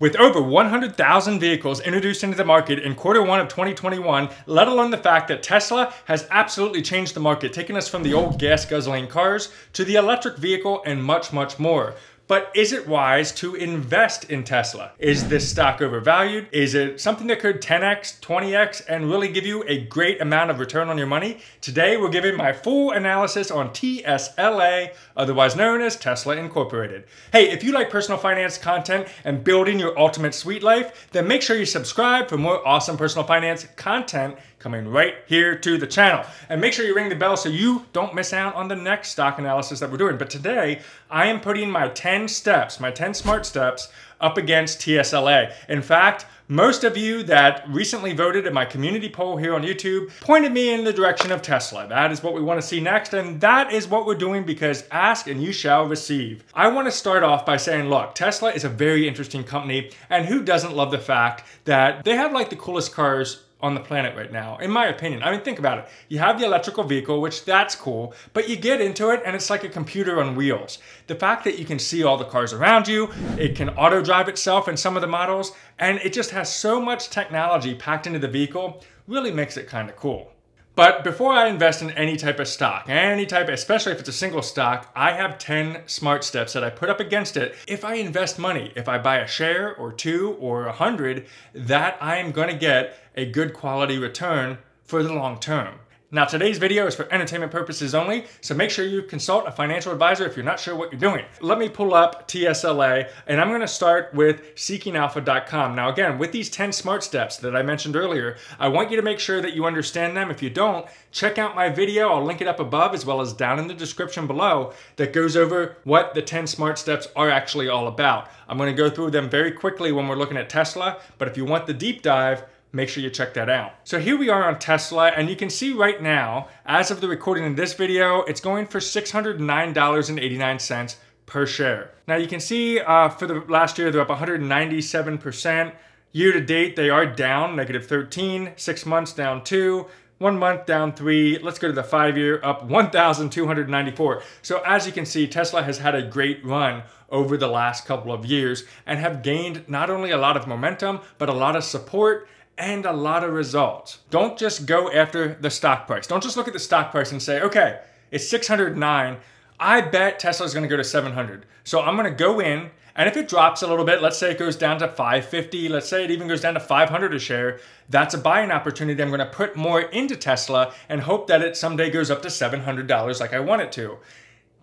With over 100,000 vehicles introduced into the market in quarter one of 2021, let alone the fact that Tesla has absolutely changed the market, taking us from the old gas guzzling cars to the electric vehicle and much, much more. But is it wise to invest in Tesla? Is this stock overvalued? Is it something that could 10x, 20x, and really give you a great amount of return on your money? Today, we're giving my full analysis on TSLA, otherwise known as Tesla Incorporated. Hey, if you like personal finance content and building your ultimate sweet life, then make sure you subscribe for more awesome personal finance content coming right here to the channel. And make sure you ring the bell so you don't miss out on the next stock analysis that we're doing. But today, I am putting my 10 steps, my 10 smart steps up against TSLA. In fact, most of you that recently voted in my community poll here on YouTube pointed me in the direction of Tesla. That is what we want to see next, and that is what we're doing because ask and you shall receive. I want to start off by saying, look, Tesla is a very interesting company, and who doesn't love the fact that they have like the coolest cars on the planet right now, in my opinion. I mean, think about it. You have the electrical vehicle, which that's cool, but you get into it and it's like a computer on wheels. The fact that you can see all the cars around you, it can auto drive itself in some of the models, and it just has so much technology packed into the vehicle really makes it kind of cool. But before I invest in any type of stock, any type, especially if it's a single stock, I have 10 smart steps that I put up against it. If I invest money, if I buy a share or two or a hundred, that I am gonna get a good quality return for the long term. Now today's video is for entertainment purposes only, so make sure you consult a financial advisor if you're not sure what you're doing. Let me pull up TSLA and I'm gonna start with seekingalpha.com. Now again, with these 10 smart steps that I mentioned earlier, I want you to make sure that you understand them. If you don't, check out my video, I'll link it up above as well as down in the description below that goes over what the 10 smart steps are actually all about. I'm gonna go through them very quickly when we're looking at Tesla, but if you want the deep dive, make sure you check that out. So here we are on Tesla, and you can see right now, as of the recording in this video, it's going for $609.89 per share. Now you can see uh, for the last year, they're up 197%. Year to date, they are down negative 13, six months down two, one month down three. Let's go to the five year up 1,294. So as you can see, Tesla has had a great run over the last couple of years and have gained not only a lot of momentum, but a lot of support and a lot of results. Don't just go after the stock price. Don't just look at the stock price and say, okay, it's 609. I bet Tesla's gonna go to 700. So I'm gonna go in, and if it drops a little bit, let's say it goes down to 550, let's say it even goes down to 500 a share, that's a buying opportunity. I'm gonna put more into Tesla and hope that it someday goes up to $700 like I want it to.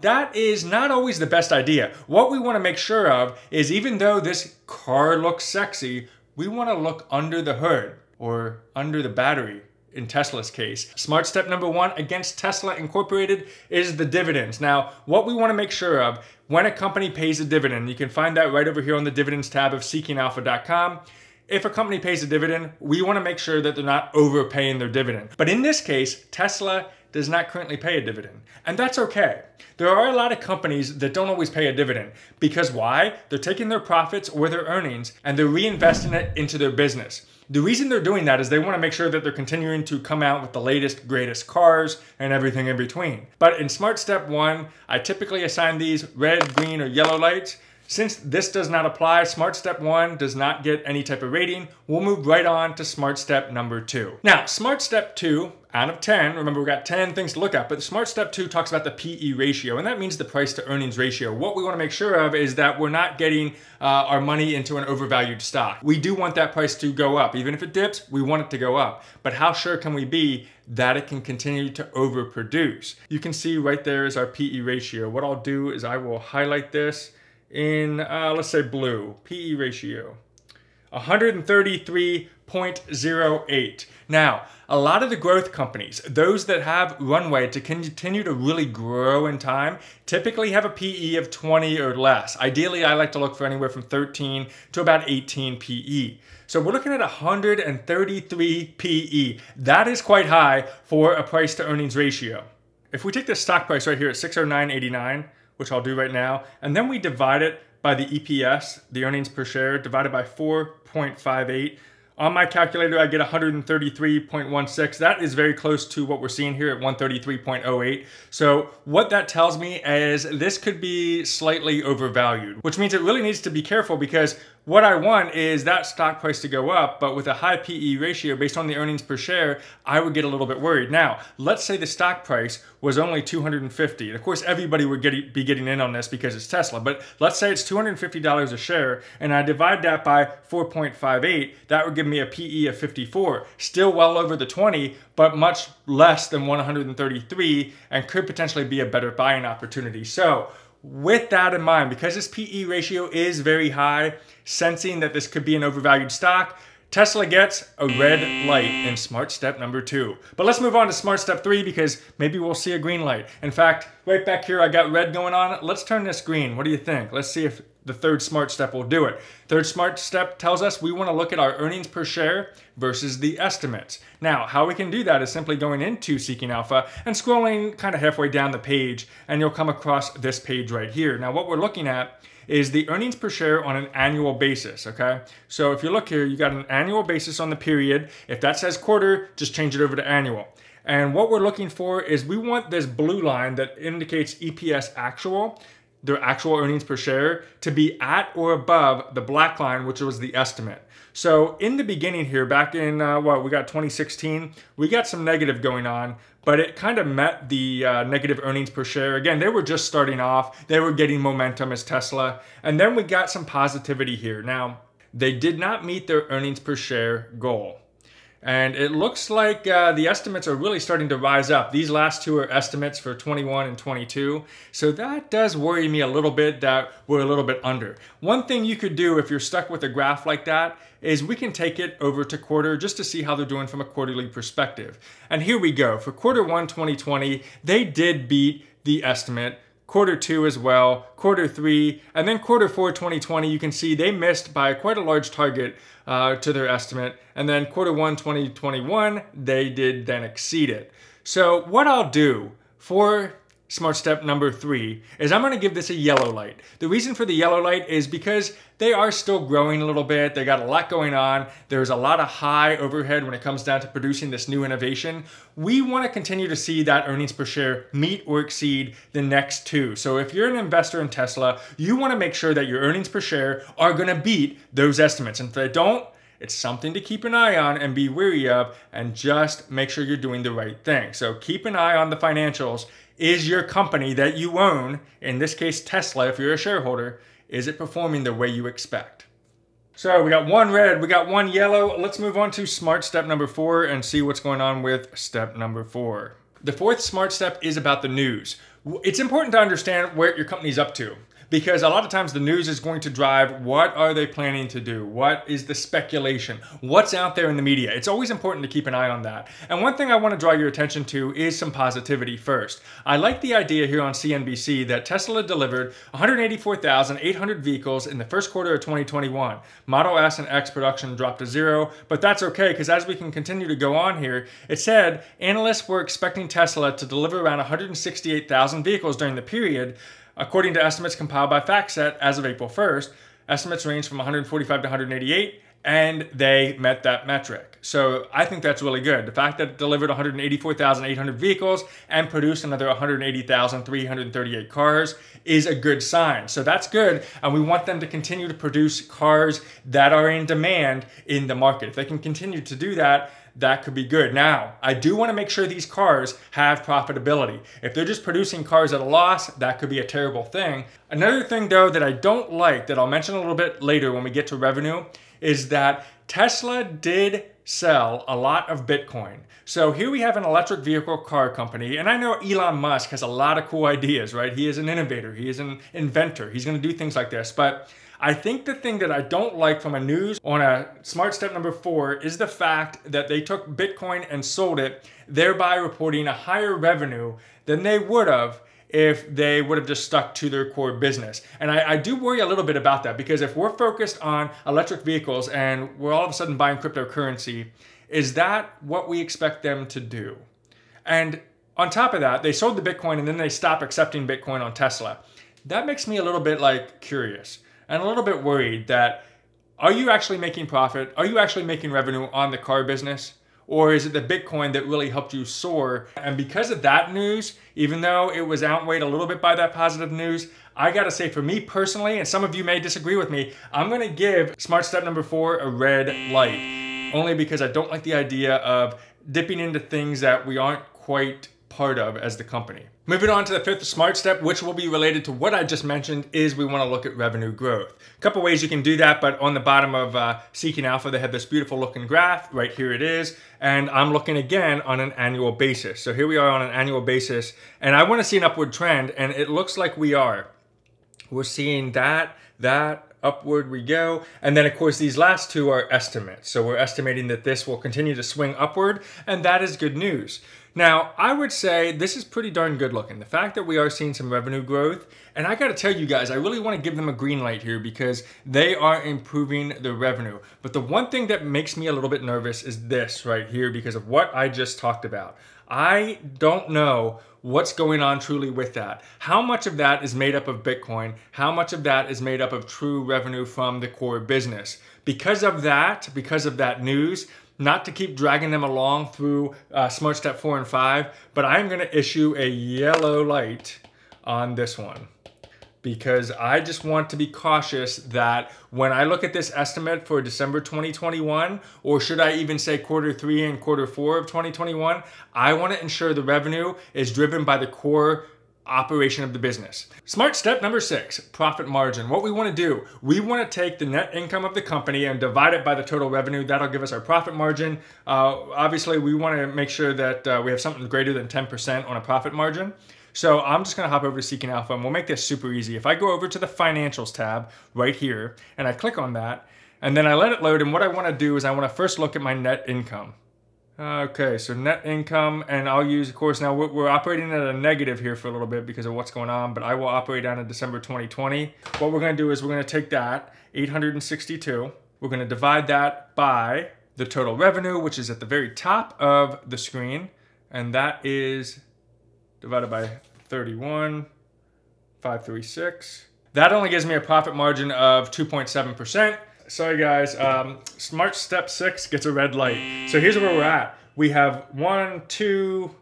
That is not always the best idea. What we want to make sure of is even though this car looks sexy, we want to look under the hood or under the battery in Tesla's case. Smart step number one against Tesla Incorporated is the dividends. Now, what we want to make sure of when a company pays a dividend, you can find that right over here on the dividends tab of seekingalpha.com. If a company pays a dividend, we want to make sure that they're not overpaying their dividend. But in this case, Tesla does not currently pay a dividend. And that's okay. There are a lot of companies that don't always pay a dividend because why? They're taking their profits or their earnings and they're reinvesting it into their business. The reason they're doing that is they want to make sure that they're continuing to come out with the latest, greatest cars and everything in between. But in Smart Step 1, I typically assign these red, green, or yellow lights since this does not apply, smart step one does not get any type of rating. We'll move right on to smart step number two. Now, smart step two out of 10, remember we got 10 things to look at, but smart step two talks about the PE ratio, and that means the price to earnings ratio. What we wanna make sure of is that we're not getting uh, our money into an overvalued stock. We do want that price to go up. Even if it dips, we want it to go up. But how sure can we be that it can continue to overproduce? You can see right there is our PE ratio. What I'll do is I will highlight this in, uh, let's say, blue, PE ratio. 133.08. Now, a lot of the growth companies, those that have runway to continue to really grow in time, typically have a PE of 20 or less. Ideally, I like to look for anywhere from 13 to about 18 PE. So we're looking at 133 PE. That is quite high for a price to earnings ratio. If we take this stock price right here at 609.89, which I'll do right now. And then we divide it by the EPS, the earnings per share, divided by 4.58. On my calculator, I get 133.16. That is very close to what we're seeing here at 133.08. So what that tells me is this could be slightly overvalued, which means it really needs to be careful because what I want is that stock price to go up, but with a high PE ratio based on the earnings per share, I would get a little bit worried. Now, let's say the stock price was only 250. And of course, everybody would get, be getting in on this because it's Tesla, but let's say it's $250 a share and I divide that by 4.58, that would give me a PE of 54, still well over the 20, but much less than 133 and could potentially be a better buying opportunity. So with that in mind, because this PE ratio is very high, sensing that this could be an overvalued stock, Tesla gets a red light in smart step number two. But let's move on to smart step three because maybe we'll see a green light. In fact, right back here, I got red going on. Let's turn this green. What do you think? Let's see if the third smart step will do it. Third smart step tells us we want to look at our earnings per share versus the estimates. Now, how we can do that is simply going into Seeking Alpha and scrolling kind of halfway down the page, and you'll come across this page right here. Now, what we're looking at is the earnings per share on an annual basis, okay? So if you look here, you got an annual basis on the period. If that says quarter, just change it over to annual. And what we're looking for is we want this blue line that indicates EPS actual their actual earnings per share to be at or above the black line, which was the estimate. So in the beginning here, back in uh, what we got 2016, we got some negative going on, but it kind of met the uh, negative earnings per share. Again, they were just starting off, they were getting momentum as Tesla, and then we got some positivity here. Now, they did not meet their earnings per share goal. And it looks like uh, the estimates are really starting to rise up. These last two are estimates for 21 and 22. So that does worry me a little bit that we're a little bit under. One thing you could do if you're stuck with a graph like that is we can take it over to quarter just to see how they're doing from a quarterly perspective. And here we go. For quarter one 2020, they did beat the estimate quarter two as well, quarter three, and then quarter four 2020, you can see they missed by quite a large target uh, to their estimate. And then quarter one 2021, they did then exceed it. So what I'll do for smart step number three is I'm gonna give this a yellow light. The reason for the yellow light is because they are still growing a little bit. They got a lot going on. There's a lot of high overhead when it comes down to producing this new innovation. We wanna continue to see that earnings per share meet or exceed the next two. So if you're an investor in Tesla, you wanna make sure that your earnings per share are gonna beat those estimates. And if they don't, it's something to keep an eye on and be wary of, and just make sure you're doing the right thing. So keep an eye on the financials. Is your company that you own, in this case Tesla, if you're a shareholder, is it performing the way you expect? So we got one red, we got one yellow. Let's move on to smart step number four and see what's going on with step number four. The fourth smart step is about the news. It's important to understand what your company's up to because a lot of times the news is going to drive what are they planning to do? What is the speculation? What's out there in the media? It's always important to keep an eye on that. And one thing I want to draw your attention to is some positivity first. I like the idea here on CNBC that Tesla delivered 184,800 vehicles in the first quarter of 2021. Model S and X production dropped to zero, but that's okay because as we can continue to go on here, it said analysts were expecting Tesla to deliver around 168,000 vehicles during the period. According to estimates compiled by FactSet as of April 1st, estimates range from 145 to 188, and they met that metric. So I think that's really good. The fact that it delivered 184,800 vehicles and produced another 180,338 cars is a good sign. So that's good. And we want them to continue to produce cars that are in demand in the market. If they can continue to do that, that could be good. Now, I do want to make sure these cars have profitability. If they're just producing cars at a loss, that could be a terrible thing. Another thing though that I don't like that I'll mention a little bit later when we get to revenue is that Tesla did sell a lot of Bitcoin. So here we have an electric vehicle car company, and I know Elon Musk has a lot of cool ideas, right? He is an innovator, he is an inventor, he's gonna do things like this, but I think the thing that I don't like from a news on a smart step number four is the fact that they took Bitcoin and sold it, thereby reporting a higher revenue than they would have if they would have just stuck to their core business. And I, I, do worry a little bit about that because if we're focused on electric vehicles and we're all of a sudden buying cryptocurrency, is that what we expect them to do? And on top of that, they sold the Bitcoin and then they stop accepting Bitcoin on Tesla. That makes me a little bit like curious and a little bit worried that are you actually making profit? Are you actually making revenue on the car business? Or is it the Bitcoin that really helped you soar? And because of that news, even though it was outweighed a little bit by that positive news, I gotta say, for me personally, and some of you may disagree with me, I'm gonna give smart step number four a red light, only because I don't like the idea of dipping into things that we aren't quite part of as the company. Moving on to the fifth smart step, which will be related to what I just mentioned, is we wanna look at revenue growth. A couple ways you can do that, but on the bottom of uh, Seeking Alpha, they have this beautiful looking graph, right here it is, and I'm looking again on an annual basis. So here we are on an annual basis, and I wanna see an upward trend, and it looks like we are. We're seeing that, that, upward we go. And then of course these last two are estimates. So we're estimating that this will continue to swing upward and that is good news. Now, I would say this is pretty darn good looking. The fact that we are seeing some revenue growth, and I gotta tell you guys, I really wanna give them a green light here because they are improving the revenue. But the one thing that makes me a little bit nervous is this right here because of what I just talked about. I don't know what's going on truly with that. How much of that is made up of Bitcoin? How much of that is made up of true revenue from the core business? Because of that, because of that news, not to keep dragging them along through uh, Smart Step 4 and 5, but I'm going to issue a yellow light on this one because I just want to be cautious that when I look at this estimate for December 2021, or should I even say quarter three and quarter four of 2021, I want to ensure the revenue is driven by the core operation of the business. Smart step number six, profit margin. What we wanna do, we wanna take the net income of the company and divide it by the total revenue. That'll give us our profit margin. Uh, obviously, we wanna make sure that uh, we have something greater than 10% on a profit margin. So I'm just gonna hop over to Seeking Alpha and we'll make this super easy. If I go over to the financials tab right here and I click on that, and then I let it load, and what I wanna do is I wanna first look at my net income. Okay, so net income, and I'll use, of course, now we're, we're, operating at a negative here for a little bit because of what's going on, but I will operate down in December 2020. What we're gonna do is we're gonna take that, 862, we're gonna divide that by the total revenue, which is at the very top of the screen, and that is divided by 31, 536. That only gives me a profit margin of 2.7% sorry guys, um, smart step six gets a red light. So here's where we're at. We have one, two,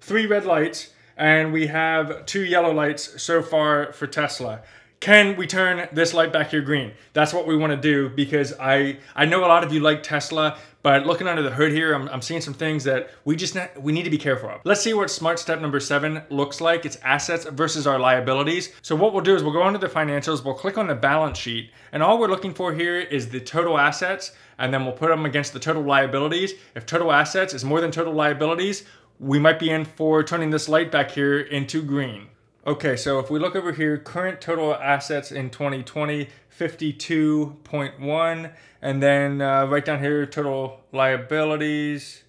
three red lights, and we have two yellow lights so far for Tesla can we turn this light back here green? That's what we want to do because I I know a lot of you like Tesla, but looking under the hood here, I'm, I'm seeing some things that we just we need to be careful of. Let's see what smart step number seven looks like. It's assets versus our liabilities. So what we'll do is we'll go under the financials, we'll click on the balance sheet, and all we're looking for here is the total assets, and then we'll put them against the total liabilities. If total assets is more than total liabilities, we might be in for turning this light back here into green. Okay, so if we look over here, current total assets in 2020, 52.1. And then uh, right down here, total liabilities.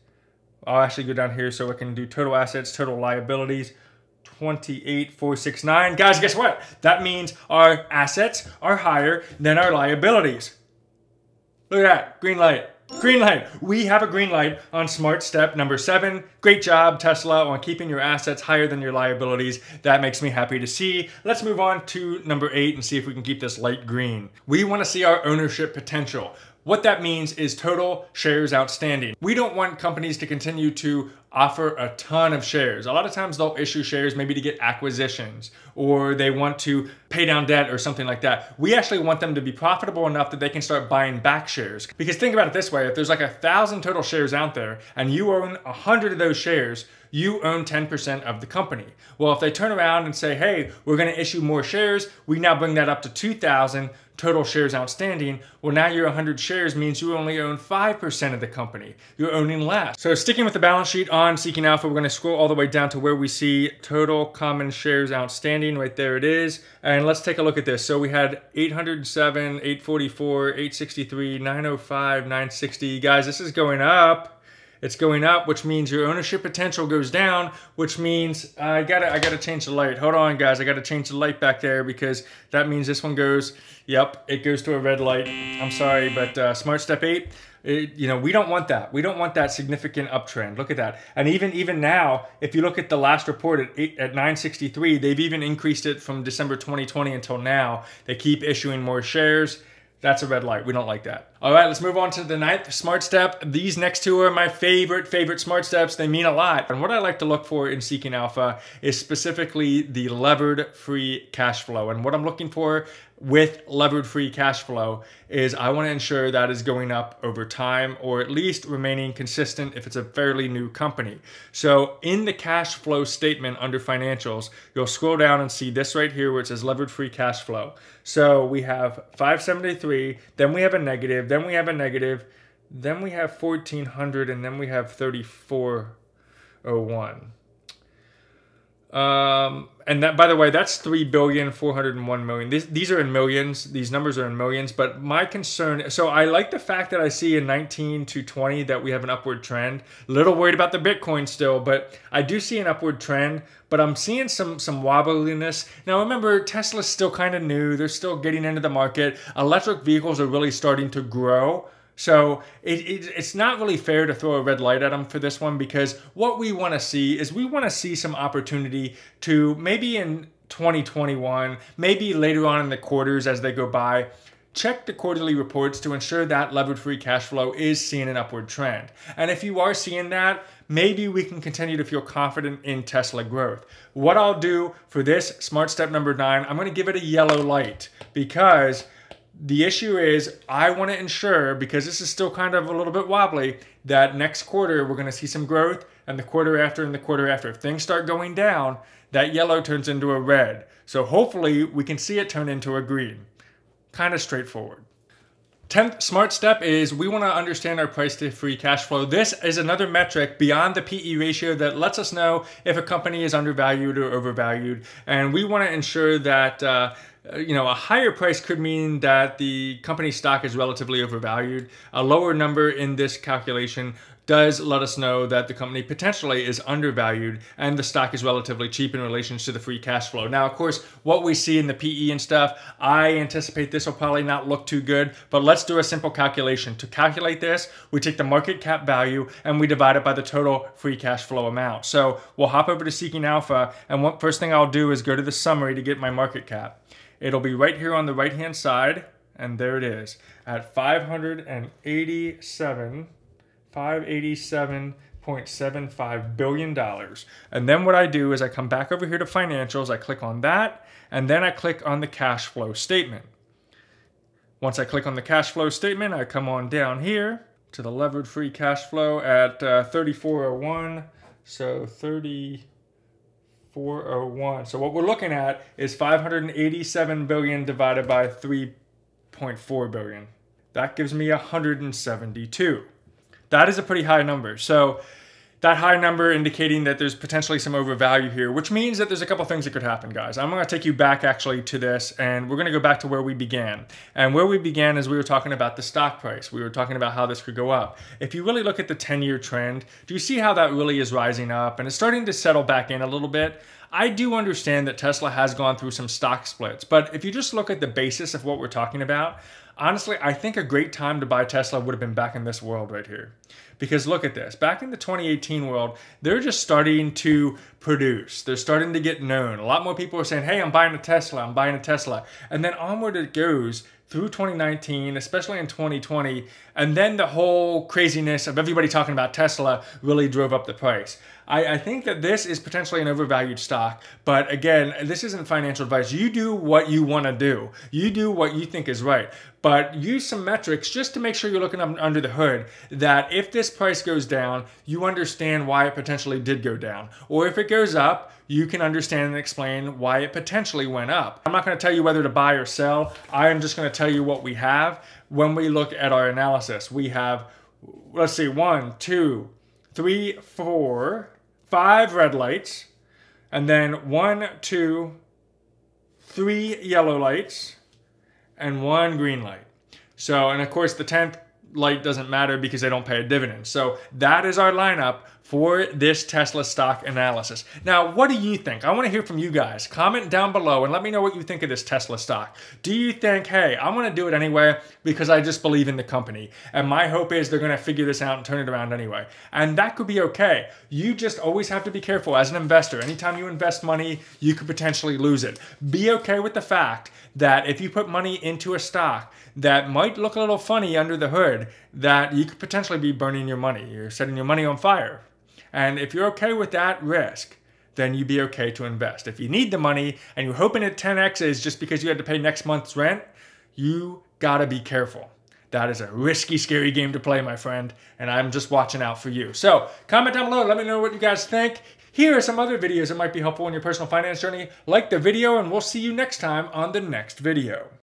I'll actually go down here so I can do total assets, total liabilities, 28,469. Guys, guess what? That means our assets are higher than our liabilities. Look at that, green light. Green light. We have a green light on smart step number seven. Great job, Tesla, on keeping your assets higher than your liabilities. That makes me happy to see. Let's move on to number eight and see if we can keep this light green. We want to see our ownership potential. What that means is total shares outstanding. We don't want companies to continue to offer a ton of shares. A lot of times they'll issue shares maybe to get acquisitions or they want to pay down debt or something like that. We actually want them to be profitable enough that they can start buying back shares. Because think about it this way, if there's like a thousand total shares out there and you own a hundred of those shares, you own 10% of the company. Well, if they turn around and say, hey, we're going to issue more shares, we now bring that up to 2,000 total shares outstanding. Well, now your 100 shares means you only own 5% of the company. You're owning less. So sticking with the balance sheet on Seeking Alpha, we're gonna scroll all the way down to where we see total common shares outstanding. Right there it is. And let's take a look at this. So we had 807, 844, 863, 905, 960. Guys, this is going up. It's going up, which means your ownership potential goes down, which means I gotta I gotta change the light. Hold on, guys, I gotta change the light back there because that means this one goes. Yep, it goes to a red light. I'm sorry, but uh, Smart Step Eight. It, you know we don't want that we don't want that significant uptrend look at that and even even now if you look at the last report at, eight, at 963 they've even increased it from december 2020 until now they keep issuing more shares that's a red light. We don't like that. All right, let's move on to the ninth smart step. These next two are my favorite, favorite smart steps. They mean a lot. And what I like to look for in Seeking Alpha is specifically the levered free cash flow. And what I'm looking for with levered free cash flow is I want to ensure that is going up over time or at least remaining consistent if it's a fairly new company. So in the cash flow statement under financials, you'll scroll down and see this right here where it says levered free cash flow. So we have 573, then we have a negative, then we have a negative, then we have 1400 and then we have 3401. Um, and that, by the way, that's three billion four hundred and one million. These these are in millions. These numbers are in millions. But my concern. So I like the fact that I see in nineteen to twenty that we have an upward trend. Little worried about the Bitcoin still, but I do see an upward trend. But I'm seeing some some wobbliness. Now remember, Tesla's still kind of new. They're still getting into the market. Electric vehicles are really starting to grow. So it, it, it's not really fair to throw a red light at them for this one because what we want to see is we want to see some opportunity to maybe in 2021, maybe later on in the quarters as they go by, check the quarterly reports to ensure that levered free cash flow is seeing an upward trend. And if you are seeing that, maybe we can continue to feel confident in Tesla growth. What I'll do for this smart step number nine, I'm gonna give it a yellow light because the issue is I want to ensure because this is still kind of a little bit wobbly that next quarter we're going to see some growth and the quarter after and the quarter after if things start going down that yellow turns into a red. So hopefully we can see it turn into a green. Kind of straightforward. 10th smart step is we want to understand our price to free cash flow. This is another metric beyond the PE ratio that lets us know if a company is undervalued or overvalued. And we want to ensure that. Uh, you know, a higher price could mean that the company stock is relatively overvalued. A lower number in this calculation does let us know that the company potentially is undervalued and the stock is relatively cheap in relation to the free cash flow. Now, of course, what we see in the PE and stuff, I anticipate this will probably not look too good, but let's do a simple calculation. To calculate this, we take the market cap value and we divide it by the total free cash flow amount. So we'll hop over to Seeking Alpha and what first thing I'll do is go to the summary to get my market cap. It'll be right here on the right hand side and there it is at 587 $587.75 billion. And then what I do is I come back over here to financials, I click on that, and then I click on the cash flow statement. Once I click on the cash flow statement, I come on down here to the levered free cash flow at uh, 3401. So 3401. So what we're looking at is 587 billion divided by 3.4 billion. That gives me 172. That is a pretty high number. So that high number indicating that there's potentially some overvalue here, which means that there's a couple things that could happen, guys. I'm gonna take you back actually to this, and we're gonna go back to where we began. And where we began is we were talking about the stock price. We were talking about how this could go up. If you really look at the 10-year trend, do you see how that really is rising up? And it's starting to settle back in a little bit. I do understand that Tesla has gone through some stock splits, but if you just look at the basis of what we're talking about, honestly, I think a great time to buy Tesla would have been back in this world right here. Because look at this back in the 2018 world, they're just starting to produce, they're starting to get known. A lot more people are saying, Hey, I'm buying a Tesla, I'm buying a Tesla. And then onward it goes through 2019, especially in 2020. And then the whole craziness of everybody talking about Tesla really drove up the price. I, I think that this is potentially an overvalued stock. But again, this isn't financial advice. You do what you want to do. You do what you think is right but use some metrics just to make sure you're looking under the hood that if this price goes down, you understand why it potentially did go down. Or if it goes up, you can understand and explain why it potentially went up. I'm not gonna tell you whether to buy or sell. I am just gonna tell you what we have when we look at our analysis. We have, let's see, one, two, three, four, five red lights, and then one, two, three yellow lights, and one green light. So, and of course, the 10th light doesn't matter because they don't pay a dividend. So that is our lineup for this Tesla stock analysis. Now, what do you think? I want to hear from you guys. Comment down below and let me know what you think of this Tesla stock. Do you think, hey, I'm going to do it anyway because I just believe in the company? And my hope is they're going to figure this out and turn it around anyway. And that could be okay. You just always have to be careful as an investor. Anytime you invest money, you could potentially lose it. Be okay with the fact that if you put money into a stock that might look a little funny under the hood, that you could potentially be burning your money. You're setting your money on fire and if you're okay with that risk, then you'd be okay to invest. If you need the money and you're hoping it 10 x is just because you had to pay next month's rent, you gotta be careful. That is a risky, scary game to play, my friend, and I'm just watching out for you. So, comment down below, let me know what you guys think. Here are some other videos that might be helpful in your personal finance journey. Like the video, and we'll see you next time on the next video.